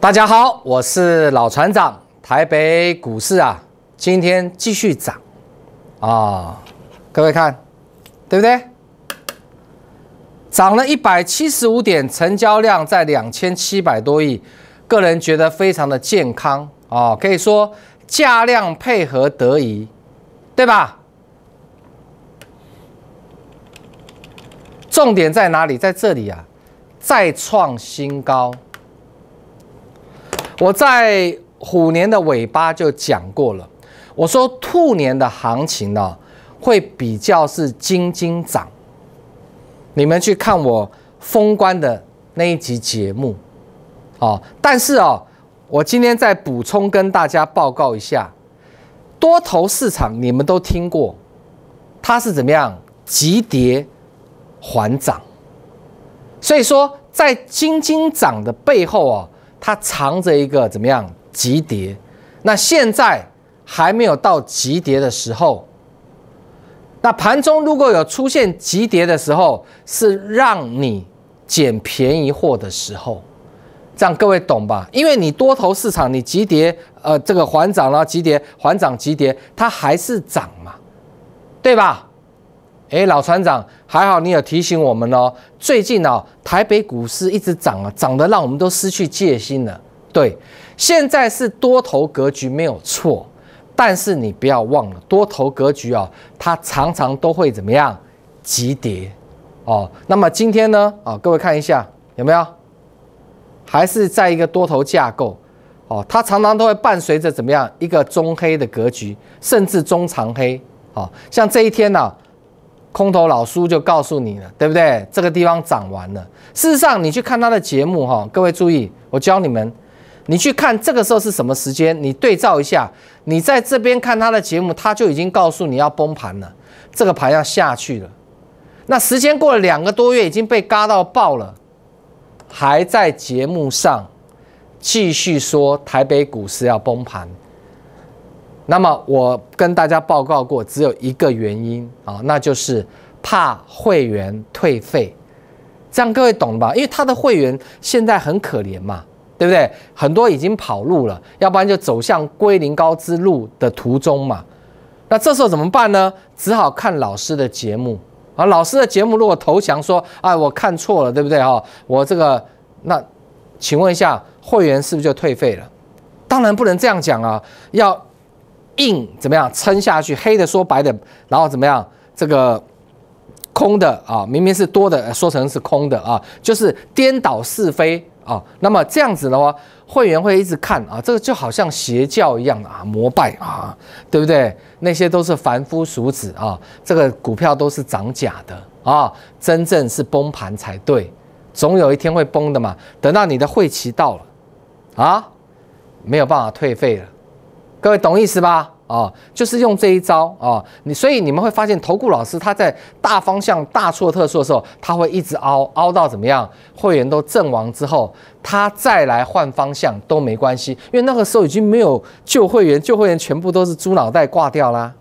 大家好，我是老船长。台北股市啊，今天继续涨啊，各位看，对不对？涨了一百七十五点，成交量在两千七百多亿，个人觉得非常的健康哦，可以说价量配合得宜，对吧？重点在哪里？在这里啊，再创新高。我在虎年的尾巴就讲过了，我说兔年的行情呢会比较是金金涨，你们去看我封关的那一集节目，哦，但是哦，我今天再补充跟大家报告一下，多头市场你们都听过，它是怎么样急跌缓涨，所以说在金金涨的背后啊。它藏着一个怎么样急跌？那现在还没有到急跌的时候。那盘中如果有出现急跌的时候，是让你捡便宜货的时候，这样各位懂吧？因为你多头市场，你急跌，呃，这个缓涨了，急跌，缓涨，急跌，它还是涨嘛，对吧？哎，老船长，还好你有提醒我们哦。最近哦，台北股市一直涨啊，涨得让我们都失去戒心了。对，现在是多头格局没有错，但是你不要忘了，多头格局哦，它常常都会怎么样急跌哦。那么今天呢，啊，各位看一下有没有，还是在一个多头架构哦，它常常都会伴随着怎么样一个中黑的格局，甚至中长黑哦。像这一天呢。空头老叔就告诉你了，对不对？这个地方涨完了。事实上，你去看他的节目，哈，各位注意，我教你们，你去看这个时候是什么时间，你对照一下，你在这边看他的节目，他就已经告诉你要崩盘了，这个盘要下去了。那时间过了两个多月，已经被嘎到爆了，还在节目上继续说台北股市要崩盘。那么我跟大家报告过，只有一个原因啊，那就是怕会员退费，这样各位懂了吧？因为他的会员现在很可怜嘛，对不对？很多已经跑路了，要不然就走向归零高之路的途中嘛。那这时候怎么办呢？只好看老师的节目啊。老师的节目如果投降说啊，我看错了，对不对啊？我这个那，请问一下，会员是不是就退费了？当然不能这样讲啊，要。硬怎么样撑下去？黑的说白的，然后怎么样？这个空的啊，明明是多的，说成是空的啊，就是颠倒是非啊。那么这样子的话，会员会一直看啊，这个就好像邪教一样啊，膜拜啊，对不对？那些都是凡夫俗子啊，这个股票都是涨假的啊，真正是崩盘才对，总有一天会崩的嘛。等到你的会期到了啊，没有办法退费了。各位懂意思吧？哦，就是用这一招哦。你所以你们会发现，投顾老师他在大方向大错特错的时候，他会一直凹凹到怎么样？会员都阵亡之后，他再来换方向都没关系，因为那个时候已经没有旧会员，旧会员全部都是猪脑袋挂掉啦。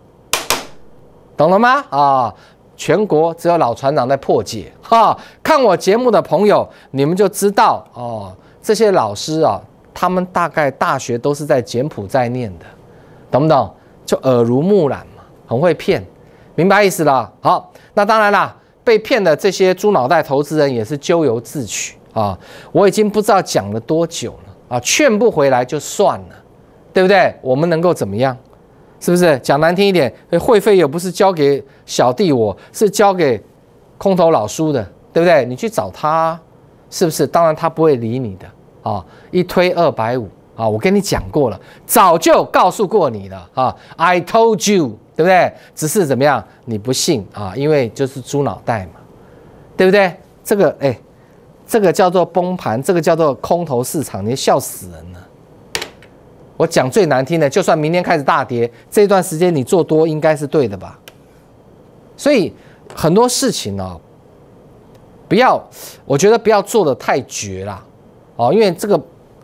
懂了吗？啊，全国只有老船长在破解哈！看我节目的朋友，你们就知道哦，这些老师啊。他们大概大学都是在柬埔寨念的，懂不懂？就耳濡目染嘛，很会骗，明白意思了。好，那当然啦，被骗的这些猪脑袋投资人也是咎由自取啊。我已经不知道讲了多久了啊，劝不回来就算了，对不对？我们能够怎么样？是不是？讲难听一点，会费又不是交给小弟，我是交给空头老叔的，对不对？你去找他，是不是？当然他不会理你的。啊，一推二百五啊！我跟你讲过了，早就告诉过你了啊！I told you，对不对？只是怎么样，你不信啊？因为就是猪脑袋嘛，对不对？这个哎，这个叫做崩盘，这个叫做空头市场，你笑死人了！我讲最难听的，就算明天开始大跌，这段时间你做多应该是对的吧？所以很多事情呢，不要，我觉得不要做的太绝了。哦，因为这个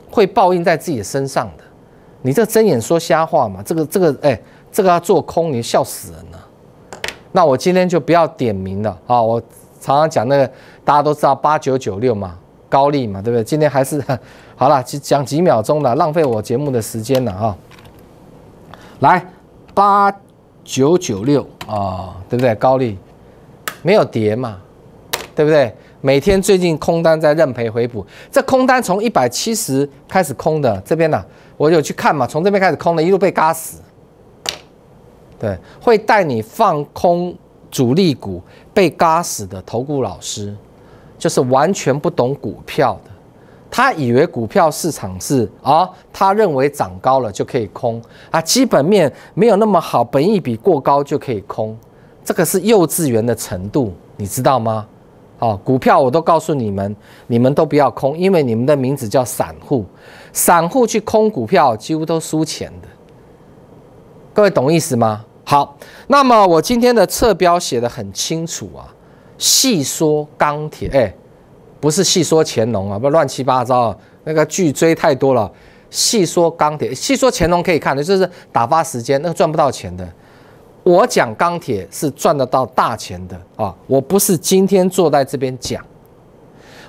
会报应在自己身上的，你这睁眼说瞎话嘛，这个这个哎，这个要做空，你笑死人了。那我今天就不要点名了啊，我常常讲那个大家都知道八九九六嘛，高利嘛，对不对？今天还是 好了，讲几秒钟了，浪费我节目的时间了啊。来，八九九六啊，对不对？高利没有跌嘛，对不对？每天最近空单在认赔回补，这空单从一百七十开始空的，这边呢，我有去看嘛，从这边开始空的，一路被嘎死。对，会带你放空主力股被嘎死的投顾老师，就是完全不懂股票的，他以为股票市场是啊，他认为涨高了就可以空啊，基本面没有那么好，本一笔过高就可以空，这个是幼稚园的程度，你知道吗？哦，股票我都告诉你们，你们都不要空，因为你们的名字叫散户，散户去空股票几乎都输钱的。各位懂意思吗？好，那么我今天的侧标写的很清楚啊，细说钢铁，哎，不是细说乾隆啊，不乱七八糟，那个巨追太多了，细说钢铁，细说乾隆可以看的，就是打发时间，那个赚不到钱的。我讲钢铁是赚得到大钱的啊！我不是今天坐在这边讲，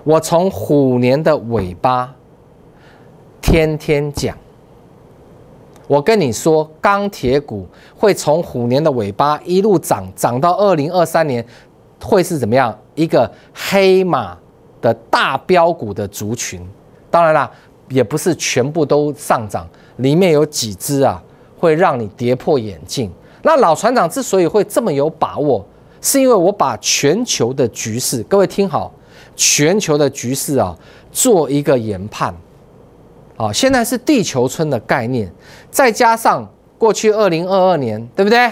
我从虎年的尾巴天天讲。我跟你说，钢铁股会从虎年的尾巴一路涨，涨到二零二三年，会是怎么样一个黑马的大标股的族群？当然啦，也不是全部都上涨，里面有几只啊，会让你跌破眼镜。那老船长之所以会这么有把握，是因为我把全球的局势，各位听好，全球的局势啊，做一个研判。啊，现在是地球村的概念，再加上过去二零二二年，对不对？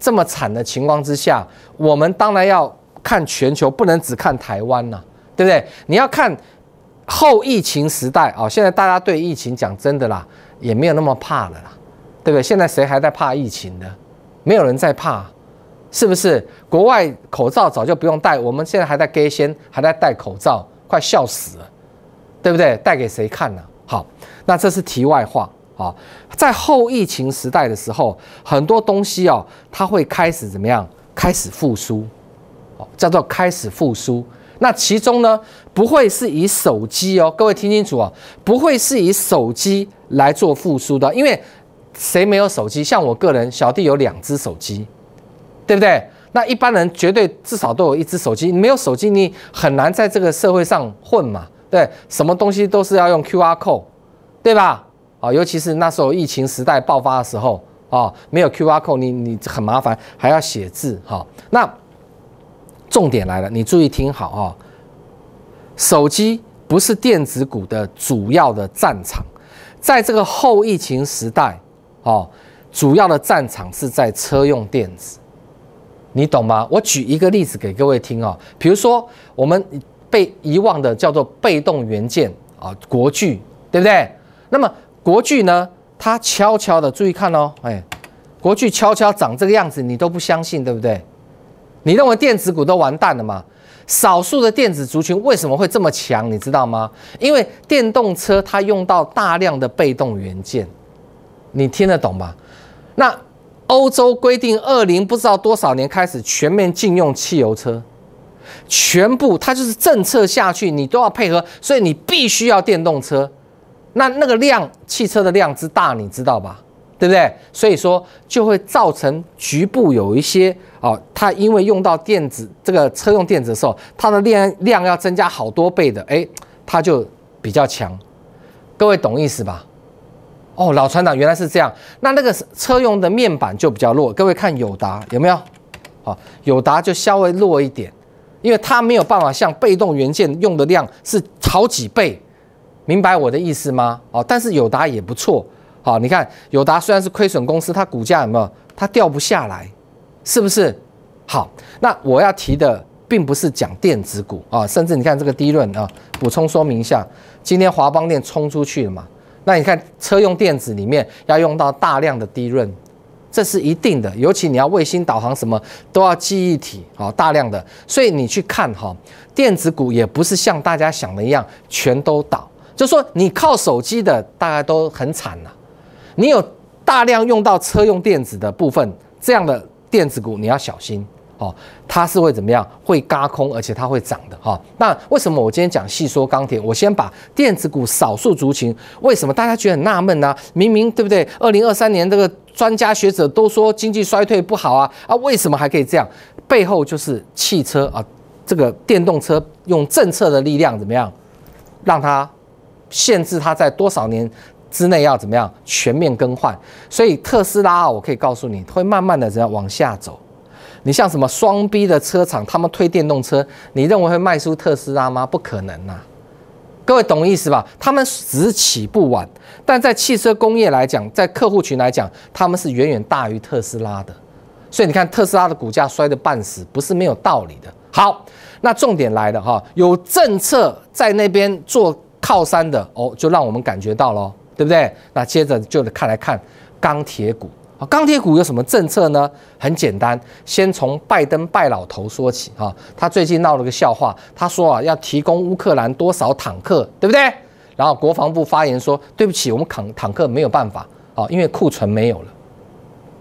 这么惨的情况之下，我们当然要看全球，不能只看台湾呐，对不对？你要看后疫情时代啊，现在大家对疫情讲真的啦，也没有那么怕了啦，对不对？现在谁还在怕疫情呢？没有人在怕，是不是？国外口罩早就不用戴，我们现在还在割仙，还在戴口罩，快笑死了，对不对？戴给谁看呢？好，那这是题外话啊。在后疫情时代的时候，很多东西哦，它会开始怎么样？开始复苏，哦，叫做开始复苏。那其中呢，不会是以手机哦，各位听清楚啊，不会是以手机来做复苏的，因为。谁没有手机？像我个人，小弟有两只手机，对不对？那一般人绝对至少都有一只手机。没有手机，你很难在这个社会上混嘛？对，什么东西都是要用 QR code，对吧？啊，尤其是那时候疫情时代爆发的时候，啊，没有 QR code，你你很麻烦，还要写字。哈，那重点来了，你注意听好啊。手机不是电子股的主要的战场，在这个后疫情时代。哦，主要的战场是在车用电子，你懂吗？我举一个例子给各位听哦。比如说，我们被遗忘的叫做被动元件啊，国巨，对不对？那么国巨呢，它悄悄的，注意看哦，哎，国巨悄悄长这个样子，你都不相信，对不对？你认为电子股都完蛋了吗？少数的电子族群为什么会这么强？你知道吗？因为电动车它用到大量的被动元件。你听得懂吗？那欧洲规定二零不知道多少年开始全面禁用汽油车，全部它就是政策下去，你都要配合，所以你必须要电动车。那那个量汽车的量之大，你知道吧？对不对？所以说就会造成局部有一些啊，它因为用到电子这个车用电子的时候，它的量量要增加好多倍的，哎，它就比较强。各位懂意思吧？哦，老船长原来是这样。那那个车用的面板就比较弱。各位看友达有没有？好，友达就稍微弱一点，因为它没有办法像被动元件用的量是好几倍，明白我的意思吗？好，但是友达也不错。好，你看友达虽然是亏损公司，它股价有没有？它掉不下来，是不是？好，那我要提的并不是讲电子股啊，甚至你看这个低润啊，补充说明一下，今天华邦电冲出去了嘛。那你看，车用电子里面要用到大量的低润，这是一定的。尤其你要卫星导航，什么都要记忆体，好大量的。所以你去看哈，电子股也不是像大家想的一样全都倒，就说你靠手机的，大家都很惨了。你有大量用到车用电子的部分，这样的电子股你要小心。哦，它是会怎么样？会嘎空，而且它会涨的哈。那为什么我今天讲细说钢铁？我先把电子股少数族群为什么大家觉得很纳闷呢？明明对不对？二零二三年这个专家学者都说经济衰退不好啊啊，为什么还可以这样？背后就是汽车啊，这个电动车用政策的力量怎么样让它限制它在多少年之内要怎么样全面更换？所以特斯拉啊，我可以告诉你，会慢慢的怎样往下走。你像什么双 B 的车厂，他们推电动车，你认为会卖出特斯拉吗？不可能呐！各位懂意思吧？他们只起步晚，但在汽车工业来讲，在客户群来讲，他们是远远大于特斯拉的。所以你看特斯拉的股价摔得半死，不是没有道理的。好，那重点来了哈，有政策在那边做靠山的哦，就让我们感觉到了，对不对？那接着就看来看钢铁股。啊，钢铁股有什么政策呢？很简单，先从拜登拜老头说起啊。他最近闹了个笑话，他说啊要提供乌克兰多少坦克，对不对？然后国防部发言说，对不起，我们坦坦克没有办法啊，因为库存没有了。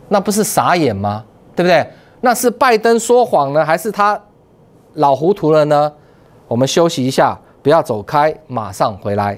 那不是傻眼吗？对不对？那是拜登说谎呢，还是他老糊涂了呢？我们休息一下，不要走开，马上回来。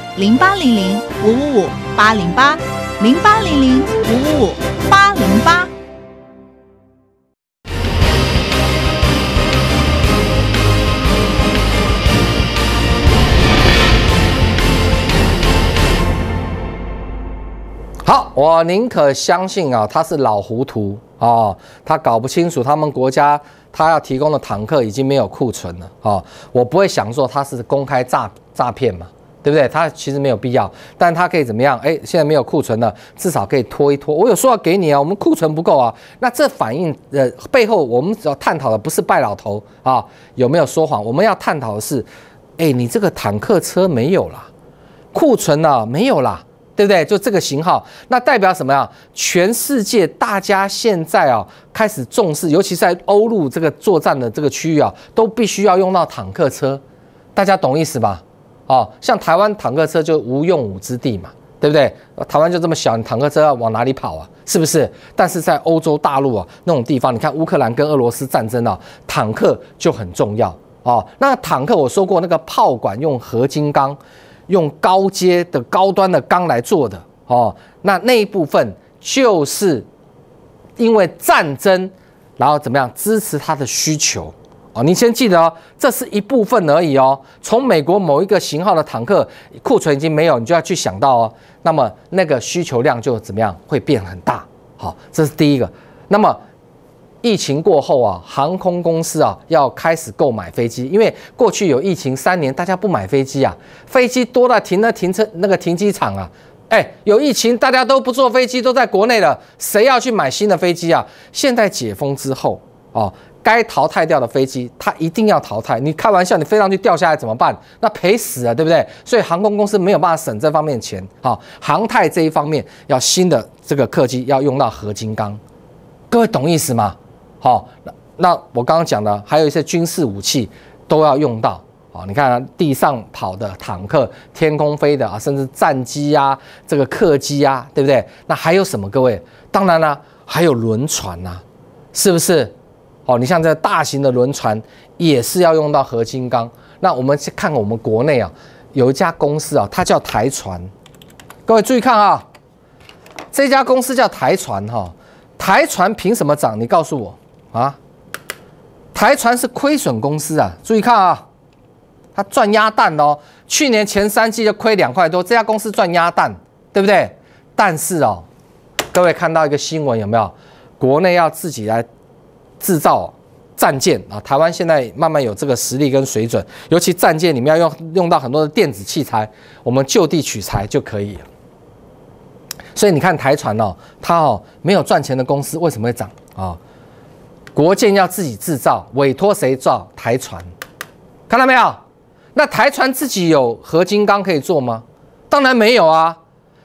零八零零五五五八零八，零八零零五五五八零八。好，我宁可相信啊，他是老糊涂啊，他搞不清楚他们国家他要提供的坦克已经没有库存了啊，我不会想说他是公开诈诈骗嘛。对不对？它其实没有必要，但它可以怎么样？哎，现在没有库存了，至少可以拖一拖。我有说要给你啊，我们库存不够啊。那这反应呃背后，我们要探讨的不是拜老头啊有没有说谎，我们要探讨的是，哎，你这个坦克车没有了，库存呢没有了，对不对？就这个型号，那代表什么呀？全世界大家现在啊开始重视，尤其在欧陆这个作战的这个区域啊，都必须要用到坦克车，大家懂意思吧？哦，像台湾坦克车就无用武之地嘛，对不对？台湾就这么小，你坦克车要往哪里跑啊？是不是？但是在欧洲大陆啊，那种地方，你看乌克兰跟俄罗斯战争啊，坦克就很重要哦。那坦克我说过，那个炮管用合金钢，用高阶的高端的钢来做的哦。那那一部分就是因为战争，然后怎么样支持它的需求。哦，你先记得哦，这是一部分而已哦。从美国某一个型号的坦克库存已经没有，你就要去想到哦，那么那个需求量就怎么样会变很大。好，这是第一个。那么疫情过后啊，航空公司啊要开始购买飞机，因为过去有疫情三年，大家不买飞机啊，飞机多了停了停车那个停机场啊，哎，有疫情大家都不坐飞机都在国内了，谁要去买新的飞机啊？现在解封之后，哦。该淘汰掉的飞机，它一定要淘汰。你开玩笑，你飞上去掉下来怎么办？那赔死了，对不对？所以航空公司没有办法省这方面钱。好，航太这一方面要新的这个客机要用到合金钢，各位懂意思吗？好，那我刚刚讲的还有一些军事武器都要用到。好，你看地上跑的坦克，天空飞的啊，甚至战机呀，这个客机呀，对不对？那还有什么？各位，当然了，还有轮船呐，是不是？哦，你像这大型的轮船也是要用到合金钢。那我们去看我们国内啊，有一家公司啊，它叫台船。各位注意看啊，这家公司叫台船哈。台船凭什么涨？你告诉我啊？台船是亏损公司啊！注意看啊，它赚鸭蛋哦。去年前三季就亏两块多，这家公司赚鸭蛋，对不对？但是哦，各位看到一个新闻有没有？国内要自己来。制造战舰啊，台湾现在慢慢有这个实力跟水准，尤其战舰里面要用用到很多的电子器材，我们就地取材就可以了。所以你看台船哦，它哦没有赚钱的公司为什么会涨啊？国舰要自己制造，委托谁造？台船，看到没有？那台船自己有合金钢可以做吗？当然没有啊，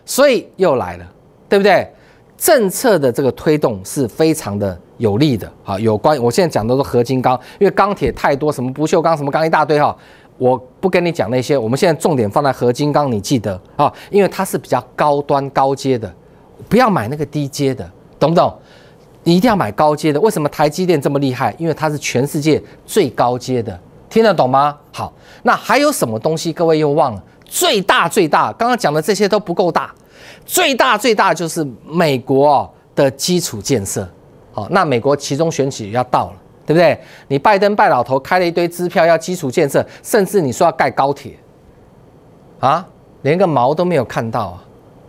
所以又来了，对不对？政策的这个推动是非常的有利的啊！有关我现在讲的都是合金钢，因为钢铁太多，什么不锈钢、什么钢一大堆哈，我不跟你讲那些，我们现在重点放在合金钢，你记得啊，因为它是比较高端高阶的，不要买那个低阶的，懂不懂？你一定要买高阶的。为什么台积电这么厉害？因为它是全世界最高阶的，听得懂吗？好，那还有什么东西？各位又忘了？最大最大，刚刚讲的这些都不够大。最大最大就是美国哦的基础建设，好，那美国其中选举要到了，对不对？你拜登拜老头开了一堆支票要基础建设，甚至你说要盖高铁，啊，连个毛都没有看到啊，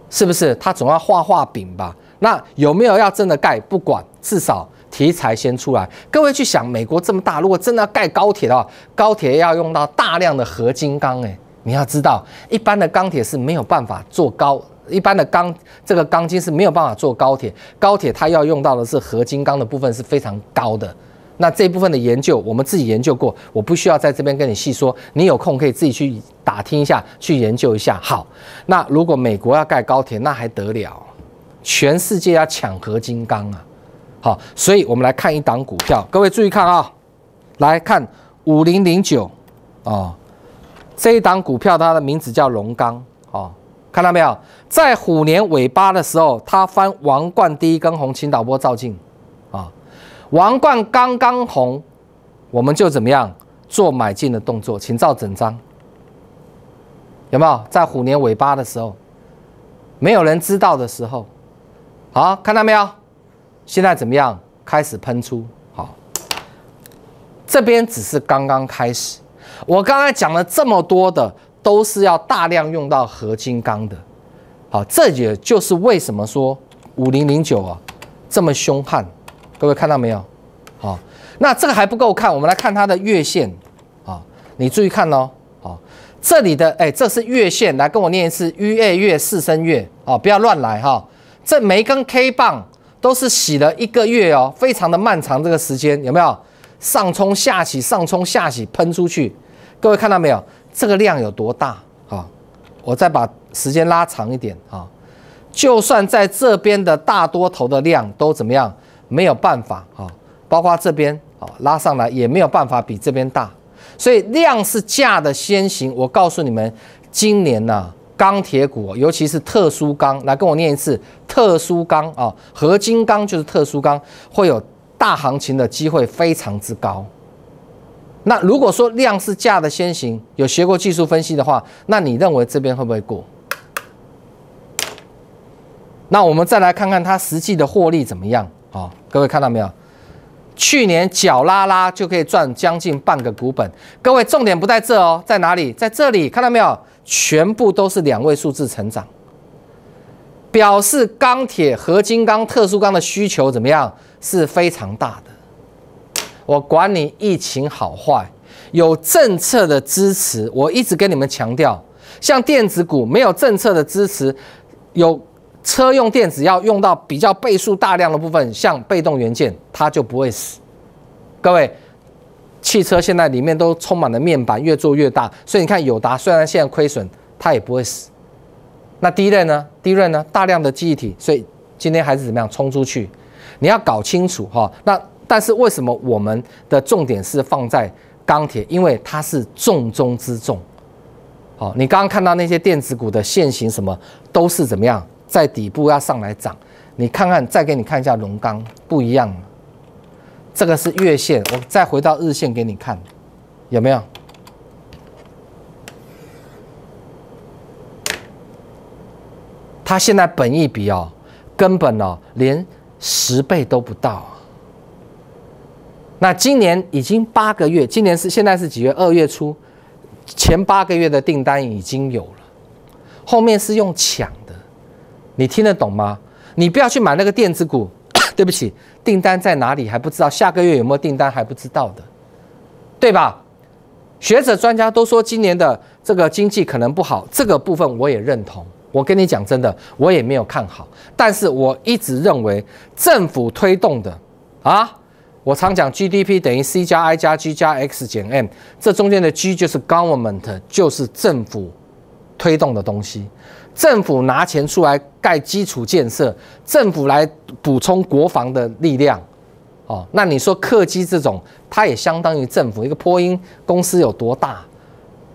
是不是？他总要画画饼吧？那有没有要真的盖？不管，至少题材先出来。各位去想，美国这么大，如果真的要盖高铁的话，高铁要用到大量的合金钢，哎，你要知道，一般的钢铁是没有办法做高。一般的钢，这个钢筋是没有办法做高铁。高铁它要用到的是合金钢的部分是非常高的。那这部分的研究，我们自己研究过，我不需要在这边跟你细说。你有空可以自己去打听一下，去研究一下。好，那如果美国要盖高铁，那还得了？全世界要抢合金钢啊！好，所以我们来看一档股票，各位注意看啊，来看五零零九啊，这一档股票它的名字叫龙钢。看到没有，在虎年尾巴的时候，他翻王冠第一根红，青倒波照镜啊！王冠刚刚红，我们就怎么样做买进的动作？请照整张，有没有？在虎年尾巴的时候，没有人知道的时候，好，看到没有？现在怎么样？开始喷出，好，这边只是刚刚开始。我刚才讲了这么多的。都是要大量用到合金钢的，好，这也就是为什么说五零零九啊这么凶悍，各位看到没有？好，那这个还不够看，我们来看它的月线啊，你注意看喽，好，这里的哎，这是月线，来跟我念一次：于二月、四升月，哦，不要乱来哈。这每一根 K 棒都是洗了一个月哦，非常的漫长这个时间，有没有？上冲下洗，上冲下洗，喷出去，各位看到没有？这个量有多大啊？我再把时间拉长一点啊，就算在这边的大多头的量都怎么样，没有办法啊，包括这边啊拉上来也没有办法比这边大，所以量是价的先行。我告诉你们，今年呐钢铁股，尤其是特殊钢，来跟我念一次，特殊钢啊，合金钢就是特殊钢，会有大行情的机会非常之高。那如果说量是价的先行，有学过技术分析的话，那你认为这边会不会过？那我们再来看看它实际的获利怎么样啊？各位看到没有？去年脚拉拉就可以赚将近半个股本。各位重点不在这哦，在哪里？在这里看到没有？全部都是两位数字成长，表示钢铁、合金钢、特殊钢的需求怎么样？是非常大的。我管你疫情好坏，有政策的支持，我一直跟你们强调，像电子股没有政策的支持，有车用电子要用到比较倍数大量的部分，像被动元件它就不会死。各位，汽车现在里面都充满了面板，越做越大，所以你看友达虽然现在亏损，它也不会死。那第一类呢？第一类呢？大量的记忆体，所以今天还是怎么样冲出去？你要搞清楚哈。那。但是为什么我们的重点是放在钢铁？因为它是重中之重。好，你刚刚看到那些电子股的现形，什么都是怎么样在底部要上来涨。你看看，再给你看一下龙钢不一样，这个是月线，我再回到日线给你看，有没有？它现在本一比哦，根本呢连十倍都不到。那今年已经八个月，今年是现在是几月？二月初，前八个月的订单已经有了，后面是用抢的，你听得懂吗？你不要去买那个电子股，对不起，订单在哪里还不知道，下个月有没有订单还不知道的，对吧？学者专家都说今年的这个经济可能不好，这个部分我也认同。我跟你讲真的，我也没有看好，但是我一直认为政府推动的啊。我常讲 GDP 等于 C 加 I 加 G 加 X 减 M，这中间的 G 就是 government，就是政府推动的东西。政府拿钱出来盖基础建设，政府来补充国防的力量。哦，那你说客机这种，它也相当于政府一个波音公司有多大？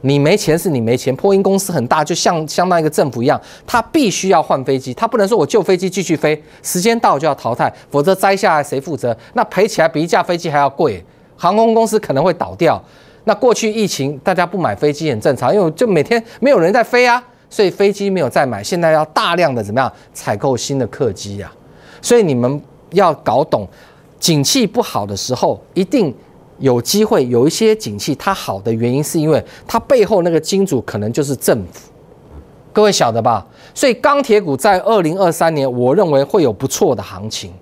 你没钱是你没钱。波音公司很大，就像相当于一个政府一样，它必须要换飞机，它不能说我旧飞机继续飞，时间到就要淘汰，否则摘下来谁负责？那赔起来比一架飞机还要贵，航空公司可能会倒掉。那过去疫情大家不买飞机很正常，因为就每天没有人在飞啊，所以飞机没有再买。现在要大量的怎么样采购新的客机呀？所以你们要搞懂，景气不好的时候一定。有机会有一些景气，它好的原因是因为它背后那个金主可能就是政府，各位晓得吧？所以钢铁股在二零二三年，我认为会有不错的行情。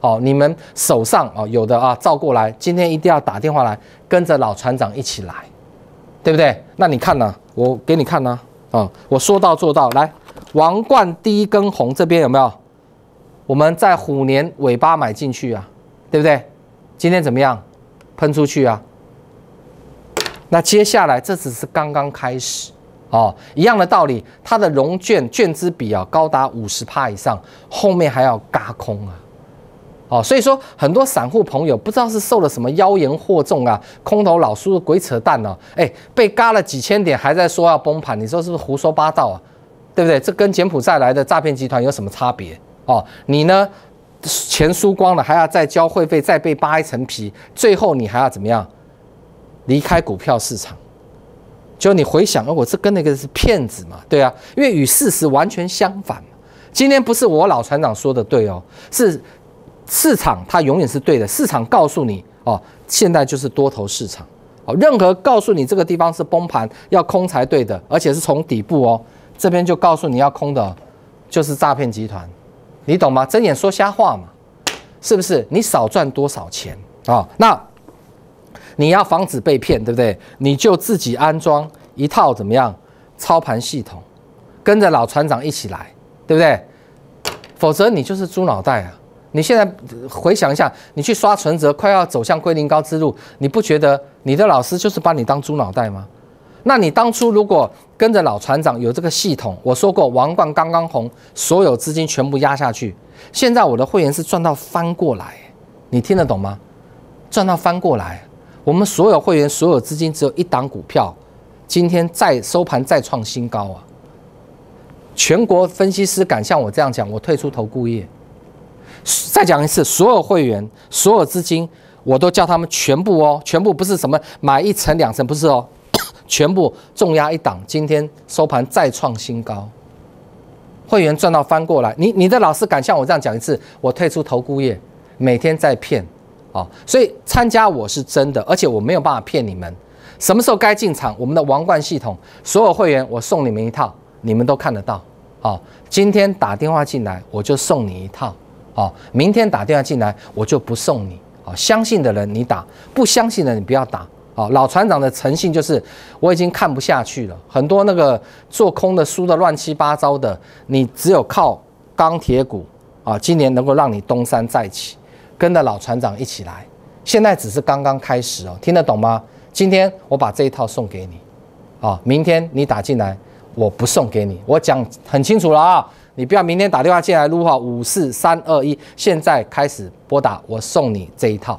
好，你们手上啊有的啊，照过来，今天一定要打电话来，跟着老船长一起来，对不对？那你看呢？我给你看呢，啊，我说到做到，来，王冠第一根红这边有没有？我们在虎年尾巴买进去啊，对不对？今天怎么样？喷出去啊！那接下来这只是刚刚开始哦，一样的道理，它的融券券资比啊高达五十帕以上，后面还要嘎空啊！哦，所以说很多散户朋友不知道是受了什么妖言惑众啊，空头老叔鬼扯淡呢！哎，被嘎了几千点，还在说要崩盘，你说是不是胡说八道啊？对不对？这跟柬埔寨来的诈骗集团有什么差别哦？你呢？钱输光了，还要再交会费，再被扒一层皮，最后你还要怎么样？离开股票市场，就你回想，我是跟那个是骗子嘛？对啊，因为与事实完全相反。今天不是我老船长说的对哦，是市场它永远是对的。市场告诉你哦，现在就是多头市场哦。任何告诉你这个地方是崩盘要空才对的，而且是从底部哦，这边就告诉你要空的，就是诈骗集团。你懂吗？睁眼说瞎话嘛，是不是？你少赚多少钱啊？那你要防止被骗，对不对？你就自己安装一套怎么样操盘系统，跟着老船长一起来，对不对？否则你就是猪脑袋啊！你现在回想一下，你去刷存折，快要走向龟苓膏之路，你不觉得你的老师就是把你当猪脑袋吗？那你当初如果跟着老船长有这个系统，我说过王冠刚刚红，所有资金全部压下去。现在我的会员是赚到翻过来，你听得懂吗？赚到翻过来，我们所有会员所有资金只有一档股票，今天再收盘再创新高啊！全国分析师敢像我这样讲，我退出投顾业。再讲一次，所有会员所有资金，我都叫他们全部哦，全部不是什么买一层两层，不是哦。全部重压一档，今天收盘再创新高，会员赚到翻过来。你你的老师敢像我这样讲一次，我退出投顾业，每天在骗，啊！所以参加我是真的，而且我没有办法骗你们。什么时候该进场，我们的王冠系统，所有会员我送你们一套，你们都看得到，啊！今天打电话进来我就送你一套，啊！明天打电话进来我就不送你，啊！相信的人你打，不相信的人你不要打。啊，老船长的诚信就是，我已经看不下去了。很多那个做空的输的乱七八糟的，你只有靠钢铁股啊，今年能够让你东山再起，跟着老船长一起来。现在只是刚刚开始哦，听得懂吗？今天我把这一套送给你，啊，明天你打进来我不送给你，我讲很清楚了啊，你不要明天打电话进来撸哈，五四三二一，现在开始拨打，我送你这一套。